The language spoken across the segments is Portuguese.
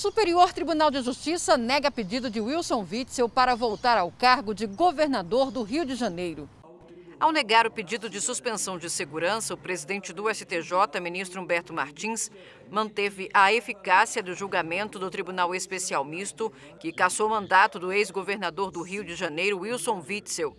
Superior Tribunal de Justiça nega pedido de Wilson Witzel para voltar ao cargo de governador do Rio de Janeiro. Ao negar o pedido de suspensão de segurança, o presidente do STJ, ministro Humberto Martins, manteve a eficácia do julgamento do Tribunal Especial Misto, que cassou o mandato do ex-governador do Rio de Janeiro, Wilson Witzel.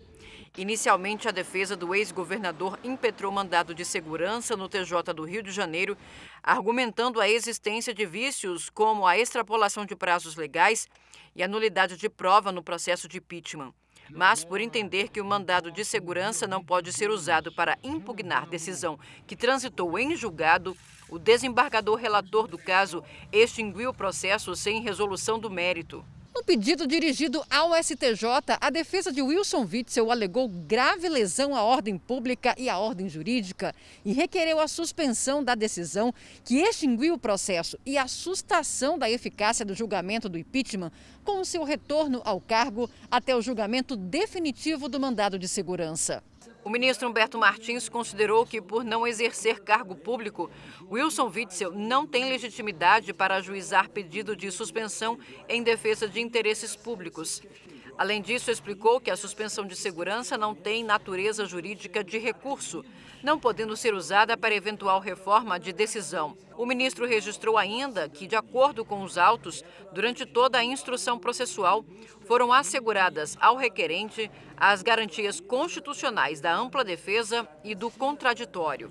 Inicialmente, a defesa do ex-governador impetrou mandado de segurança no TJ do Rio de Janeiro, argumentando a existência de vícios como a extrapolação de prazos legais e a nulidade de prova no processo de impeachment mas por entender que o mandado de segurança não pode ser usado para impugnar decisão que transitou em julgado, o desembargador relator do caso extinguiu o processo sem resolução do mérito. No pedido dirigido ao STJ, a defesa de Wilson Witzel alegou grave lesão à ordem pública e à ordem jurídica e requereu a suspensão da decisão que extinguiu o processo e a sustação da eficácia do julgamento do impeachment com o seu retorno ao cargo até o julgamento definitivo do mandado de segurança. O ministro Humberto Martins considerou que, por não exercer cargo público, Wilson Witzel não tem legitimidade para ajuizar pedido de suspensão em defesa de interesses públicos. Além disso, explicou que a suspensão de segurança não tem natureza jurídica de recurso, não podendo ser usada para eventual reforma de decisão. O ministro registrou ainda que, de acordo com os autos, durante toda a instrução processual, foram asseguradas ao requerente as garantias constitucionais da ampla defesa e do contraditório.